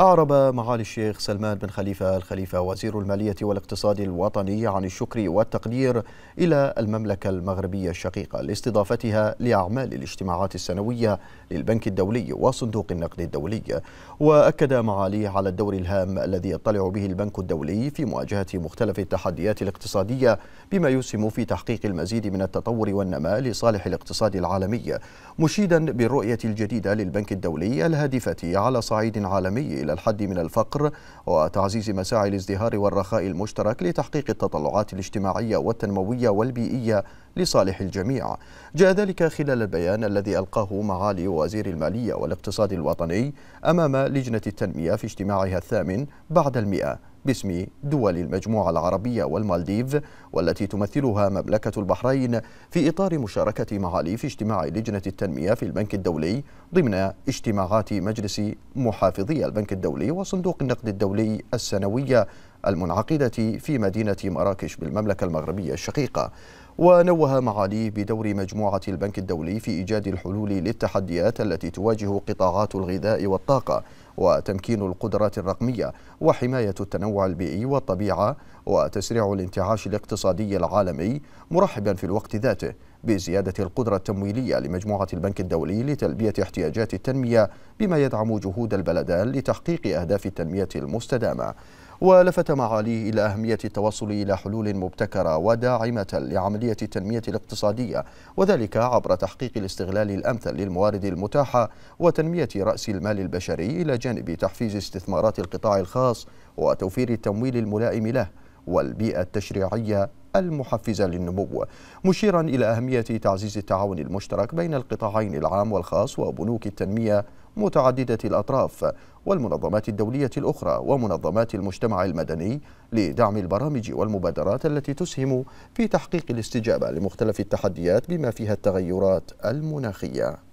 أعرب معالي الشيخ سلمان بن خليفة الخليفة وزير المالية والاقتصاد الوطني عن الشكر والتقدير إلى المملكة المغربية الشقيقة لاستضافتها لأعمال الاجتماعات السنوية للبنك الدولي وصندوق النقد الدولي وأكد معاليه على الدور الهام الذي يطلع به البنك الدولي في مواجهة مختلف التحديات الاقتصادية بما يسهم في تحقيق المزيد من التطور والنماء لصالح الاقتصاد العالمي مشيدا بالرؤية الجديدة للبنك الدولي الهادفة على صعيد عالمي إلى الحد من الفقر وتعزيز مساعي الازدهار والرخاء المشترك لتحقيق التطلعات الاجتماعية والتنموية والبيئية لصالح الجميع جاء ذلك خلال البيان الذي ألقاه معالي وزير المالية والاقتصاد الوطني أمام لجنة التنمية في اجتماعها الثامن بعد المئة باسم دول المجموعة العربية والمالديف والتي تمثلها مملكة البحرين في إطار مشاركة معالي في اجتماع لجنة التنمية في البنك الدولي ضمن اجتماعات مجلس محافظي البنك الدولي وصندوق النقد الدولي السنوية المنعقدة في مدينة مراكش بالمملكة المغربية الشقيقة ونوه معالي بدور مجموعة البنك الدولي في إيجاد الحلول للتحديات التي تواجه قطاعات الغذاء والطاقة وتمكين القدرات الرقمية وحماية التنوع البيئي والطبيعة وتسريع الانتعاش الاقتصادي العالمي مرحبا في الوقت ذاته بزيادة القدرة التمويلية لمجموعة البنك الدولي لتلبية احتياجات التنمية بما يدعم جهود البلدان لتحقيق أهداف التنمية المستدامة ولفت معاليه إلى أهمية التوصل إلى حلول مبتكرة وداعمة لعملية التنمية الاقتصادية وذلك عبر تحقيق الاستغلال الأمثل للموارد المتاحة وتنمية رأس المال البشري إلى جانب تحفيز استثمارات القطاع الخاص وتوفير التمويل الملائم له والبيئة التشريعية المحفزة للنمو مشيرا إلى أهمية تعزيز التعاون المشترك بين القطاعين العام والخاص وبنوك التنمية متعددة الأطراف والمنظمات الدولية الأخرى ومنظمات المجتمع المدني لدعم البرامج والمبادرات التي تسهم في تحقيق الاستجابة لمختلف التحديات بما فيها التغيرات المناخية